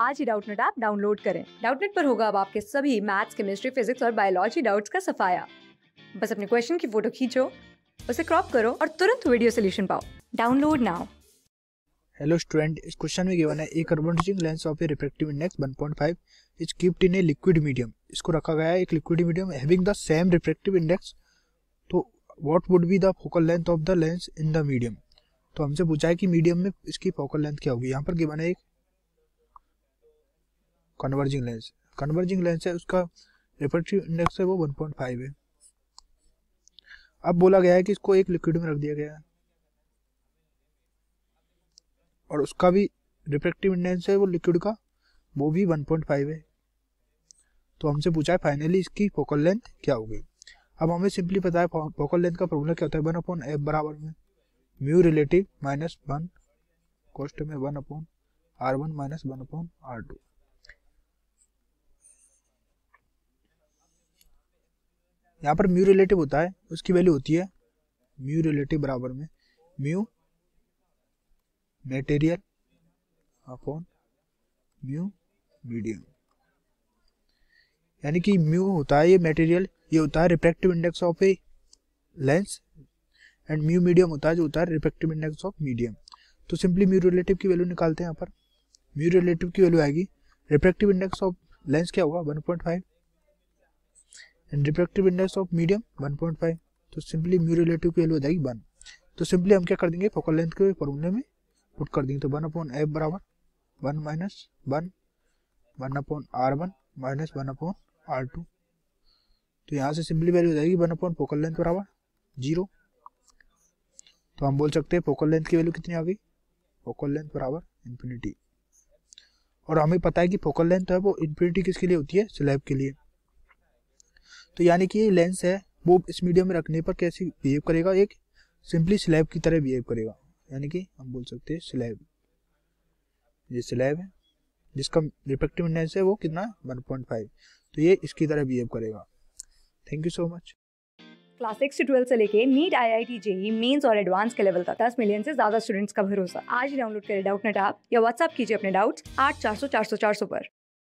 आज ही Doubtnut app download करें डाउटनेट पर होगा अब आपके सभी मैथ्स केमिस्ट्री फिजिक्स और बायोलॉजी डाउट्स का सफाया बस अपने क्वेश्चन की फोटो खींचो उसे क्रॉप करो और तुरंत वीडियो सोल्यूशन पाओ डाउनलोड नाउ हेलो स्टूडेंट इस क्वेश्चन में गिवन है a converging lens of a refractive index 1.5 is keeped in a liquid medium इसको रखा गया है एक liquid medium having the same refractive index तो what would be the focal length of the lens in the medium तो हमसे पूछा है कि मीडियम में इसकी फोकल लेंथ क्या होगी यहाँ पर गिवन है एक कन्वर्जिंग लेंस कन्वर्जिंग लेंस है उसका रिफ्रेक्टिव इंडेक्स है वो 1.5 है अब बोला गया है कि इसको एक लिक्विड में रख दिया गया है और उसका भी रिफ्रेक्टिव इंडेक्स है वो लिक्विड का वो भी 1.5 है तो हमसे पूछा है फाइनली इसकी फोकल लेंथ क्या होगी अब हमें सिंपली पता है फोकल लेंथ का फॉर्मूला क्या होता है वन अपॉन एफ बराबर में म्यू रिलेटिव माइनस वन कोस्ट में one upon R one minus one upon R two यहाँ पर म्यू रिलेटिव होता है उसकी वैल्यू होती है म्यू रिलेटिव बराबर में mu material upon mu medium यानी कि म्यू होता है ये मटेरियल ये होता है refractive index of a lens and mu medium होता है जो होता है रिफ्रेक्टिव इंडेक्स ऑफ मीडियम तो सिंपली म्यू रिलेटिव की वैल्यू निकालते हैं यहाँ पर म्यू रिलेटिव की वैल्यू आएगी रिफ्रेक्टिव इंडेक्स ऑफ लेंस क्या होगा 1.5 and refractive index of medium 1.5 तो सिंपली म्यू रिलेटिव की वैल्यू हो जाएगी वन तो सिंपली हम क्या कर देंगे फोकल लेंथ के फॉर्मूले में पुट कर देंगे तो वन अपॉन एफ बराबर one minus one one upon R one minus one upon R two तो यहाँ से सिंपली वैल्यू हो जाएगी वन अपॉन फोकल लेंथ बराबर जीरो तो हम बोल सकते हैं फोकल लेंथ की वैल्यू कितनी आ गई फोकल लेंथ बराबर इन्फिनिटी और हमें पता है कि फोकल लेंथ है वो इन्फिनिटी किसके लिए होती है स्लैब के लिए तो यानी कि ये लेंस है वो इस मीडियम में रखने पर कैसे बिहेव करेगा एक सिंपली स्लैब की तरह बिहेव करेगा यानी कि हम बोल सकते हैं स्लैब ये स्लैब है जिसका रिफ्लेक्टिव इंडेंस है वो कितना वन पॉइंट फाइव तो ये इसकी तरह बिहेव करेगा thank you so much class six twelve से लेके NEET I I T JEE mains और एडवांस के लेवल तक दस मिलियन से ज्यादा स्टूडेंट्स का भरोसा आज ही डाउनलोड करें डाउट नेट आप या व्हाट्सअप कीजिए अपने डाउट्स आठ चार सौ चार सौ चार सौ पर